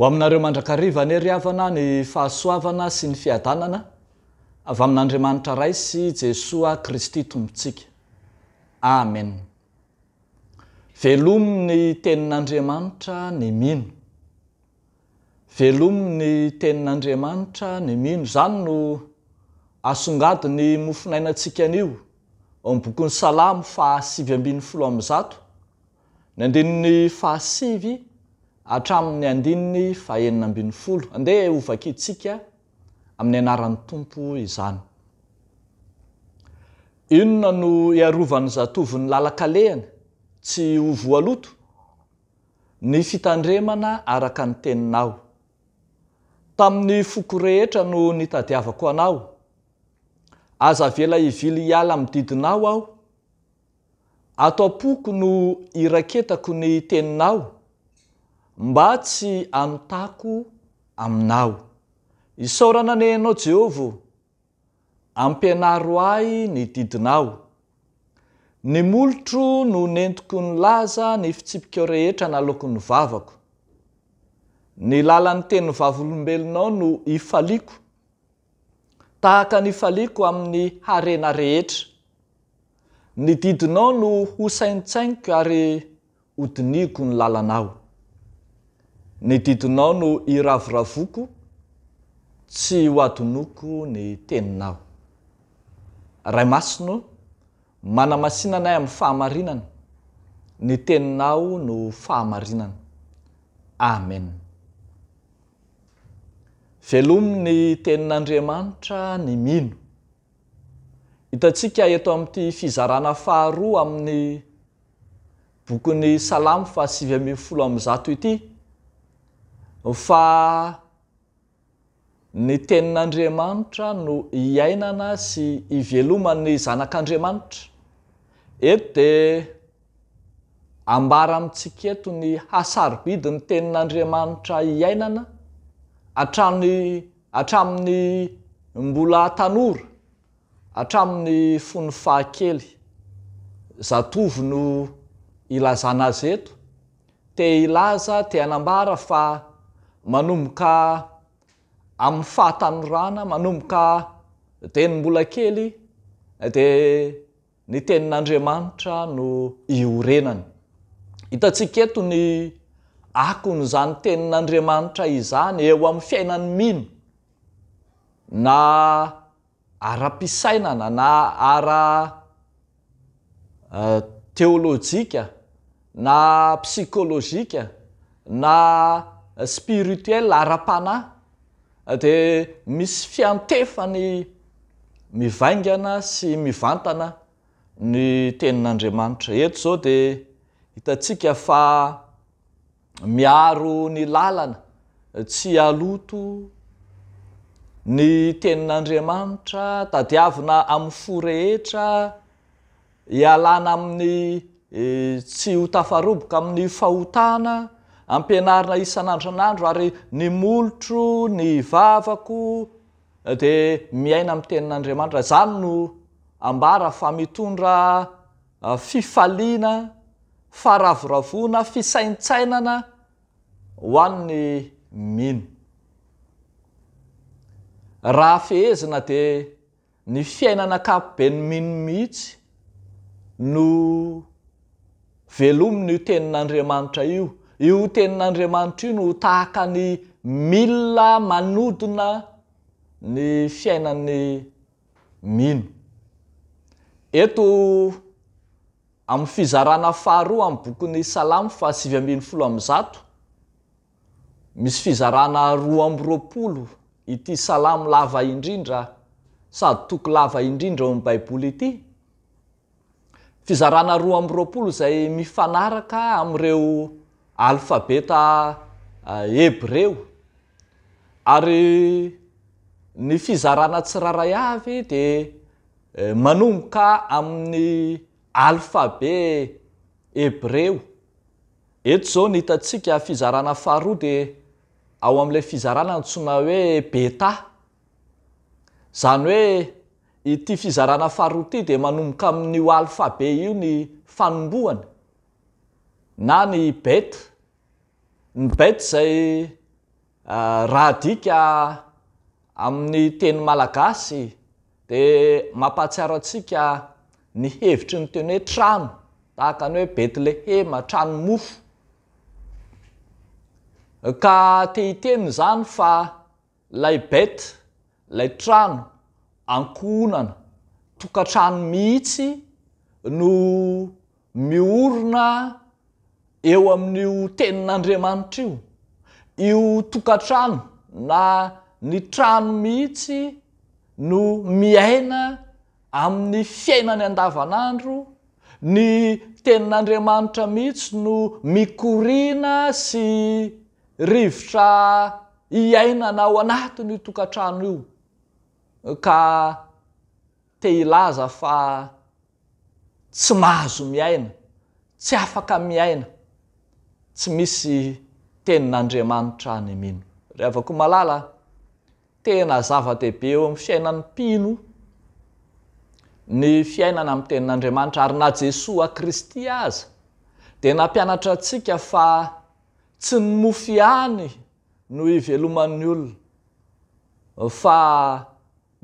o aminareo mandrakariva any ari avana ny fahasoavana sy ny fiadanana avy amin'n'andriamanitra ray sy jesoa kristy tombotsika amen velomi'ny tenin'andriamanitra ny mino velomi'ny tenin'andriamanitra ny mino zany no asongadiny mofinainatsika anio ambokyn'ny salamo fahasivy ambin'ny folo am'nzato ny andrini ny fahasivy atramin'ny andininy faenina ambiny folo andeha ovakyitsika amin'ny anaran'ny tompo izany inona no iarovan'ny zatovin'ny lalakalehany tsy ovoaloto ny fitandremana araka ny teninao tamin'ny foko rehetra no ny tadiavako anao azavela ivily iala miy didinao aho ato a-poko no iraketako ny teninao mba tsy anontako aminao isaorananehinao jehova ampianaro ahy ny didinao ny molotro no nentiko ny laza ny fitsipikao rehetra nalokony vavako ny lalan'ny teniny vavolombelonao no ifaliako tahaka ny ifaliako amin'ny harena rehetra ny didinao no ho saintsainiko ary odiniko ny lalanao ny didinao no iravoravoko tsy ho adonoko ny teninao ray masino manamasinanay am'y fahamarinana ny teninao no fahamarinana amen velomi ny tenin'andriamanitra ny mino hitatsika eto amty fizarana faharoa amin'ny bokony salamo fa sivy ambinfolo amzatoy ity fa ny tenin'andriamanitra no iainana sy ivelomany zanak'andriamanitra eto de ambara amitsiketo ny hasarobidy ny tenin'andriamanitra iainana atrany atramin'ny mbola tanora atramin'ny fony fahakely zatovy no ilazanazy eto te ilaza teanambara fa manomboka amin'ny fahatanorana manomboka de ny mbola kely de ny tenin'andriamanitra no io renany hitatsika eto ny akony zany tenin'andriamanitra izany eo amin'ny fiainany miny na ara-pisainana na ara eh, teôlôjika na psikôlôzika na spirituel ara-panahy de misy fiantefany mivaingana sy mivantana ny tenin'andriamanitra eto zao de hitatsika fa miaro ny lalana tsy aloto ny tenin'andriamanitra tadiavina amin'ny fo rehetra ialana amin'ny eh, tsy hotafaroboka amin'ny fahotana ampianarina isan'androan'andro ary ny molotro ny vavako di miaina ami'ny tenin'andriamanitra zany no ambara fa mitondra ah, fifalina faravoravona fisaintsainana ho ann ny mino raha fehezina di ny fiainanakapobe ny minomihitsy no velominy i tenin'andriamanitra io io tenin'andriamanitra i no tahaka ny milina manodona ny fiainan'ny mino eto amy fizarana fahroa am bokiny salamo fa sy vy amin'ny folo amzato misy fizarana roa amropolo ity salamo lava indrindra sady toko lava indrindra eo am baiboly ity fizarana roa am ropolo zay mifanaraka amreo alphabeta eh, hebreo ary ny fizarana tsiraray avy de eh, manomboka amin'ny alphabe hebreo eto zao ny hitatsika fizarana faharoa de ao amn'lay fizarana ny tsoma hoe beta zany hoe ty fizarana faharoa ity de manomboka amin'n'o alphabe io ny fanombohany na ny bet ny bete zay ah, rahadika amin'ny teny malagasy de mampahatsiara atsika ny hevitry ny teny hoe trano tahaka any hoe bethlehema trano mofo ka te iteniy zany fa lay bete lay trano ankohonana tokantrano mihitsy no miorona eo amin'io tenin'andriamanitra io io tokantrano na ny trano mihitsy no miaina amin'ny fiainany an-davan'andro ny tenin'andriamanitra mihitsy no mikorina sy rivotra iaina na ao anatin' i tokantrano io ka te ilaza fa tsy mahazo miaina tsy afaka miaina tsy misy tenin'andriamanitra ny mino reh avako malala tena zava-dehibe eo aminy fiainan'ny mpino ny fiainana am'y tenin'andriamanitra ary na jesoa kristy aza de nampianatra atsika fa tsy ny mofy hany noho iveloman'ny olona fa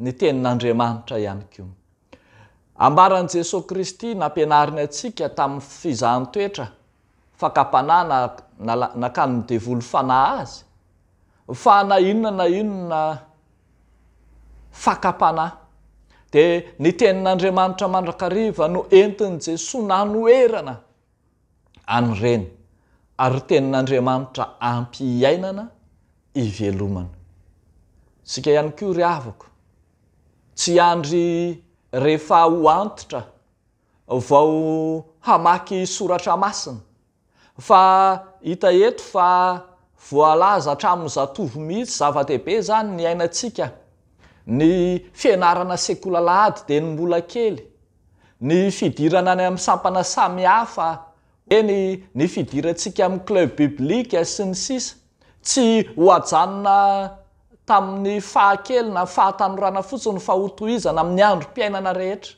ny tenin'andriamanitra ihanyk'o ambaran' jesosy kristy nampianariny atsika tamin'ny fizahan'ny toetra fakapana na nalnakanny devolo fana azy fa na inona na inona fakapanay de ny tenin'andriamanitra mandrakariva no entin'je sonano oerana any reny ary tenin'andriamanitra ampyainana ivelomana sika ihany koryavako tsy andry rehefa hoantitra vao hamaky soratra masina fa hita eto fa voalaza hatraminnyzatovo mihitsy zava-dehibe zany ny ainatsika ny fianarana sekolalahady de ny mbola kely ny fidirana nyamsampana sami hafa eny ny fidiratsika ami'ny club biblike sy ny sisa tsy hoajanona tamin'ny fahakelyna fahatanorana fotsin y fahotoizana amin'ny andro m-piainana rehetra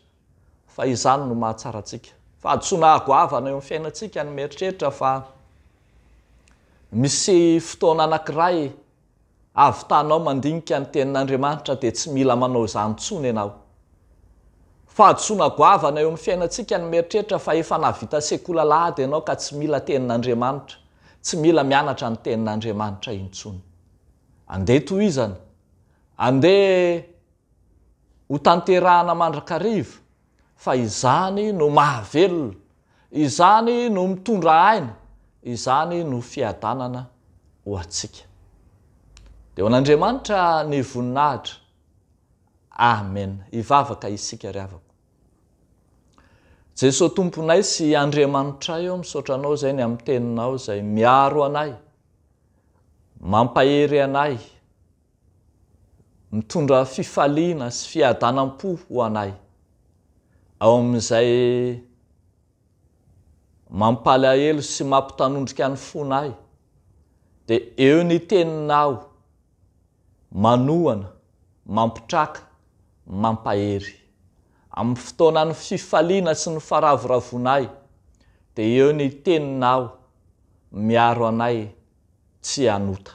fa izany no mahatsaratsika aatnanam iainatsika yeitreyotonaatanainika nytenidetyilaahanaomyiainaskany eitretafaefanavita sekolalady anao ka tsy mila teninadramanitra tsy mila mianatra ny tenimareande ho tanterahana mandrakarivo fa izany no mahavelona izany no mitondra aina izany no fiadanana ho atsika de ho an'andriamanitra ny voninahitra amen ivavaka isikaravako jesos tomponay sy andriamanitray eo misaotranao zay ny am'nyteninao zay miaro anay mampahery anay mitondra fifaliana sy fiadanam-po ho anay ao ami'izay mampal aelo sy mampitanondrik any fonay de eo ny teninao manohana mampitraka mampahery am'y fotoana ny fifaliana sy ny faravoravonay de eo ny teninao miaro anay tsy anota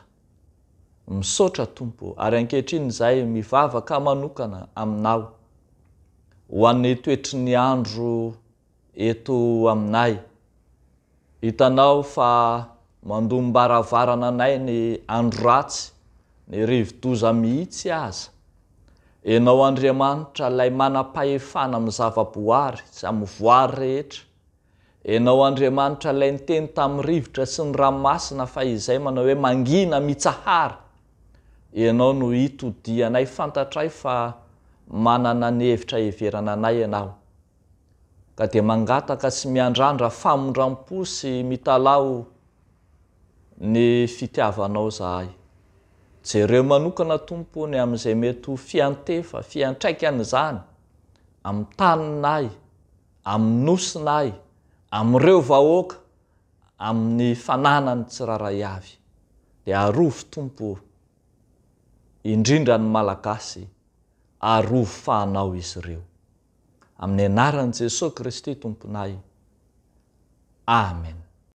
misotra tompo ary ankehitriny zay mivavaka manokana aminao hoan'ny toetri ny andro eto aminay hitanao fa mandomim-baravarana anay ny andro ratsy ny rivi-doza mihitsy aza enao andriamanitra lay mana-pahefana amy zava-boary sy amy voary rehetra enao andriamanitra lay nyteny tam'y rivotra sy ny ranomasina fa izay manao hoe mangina mitsahara ianao no ito dia anay fantatray fa manana ny hevitra everana anay ianao ka de mangataka sy miandrandra famondramposy mitalao ny fitiavanao zahay jereo manokana tompony am'izay metyho fiantefa fiantraikanyizany am'y taninay amy nosinay amreo vahoaka amin'ny fananany tsiraray avy de arovo tompo indrindra ny malagasy arovo fanao izy reo amin'ny anaran'i jesosy kristy tomponay amen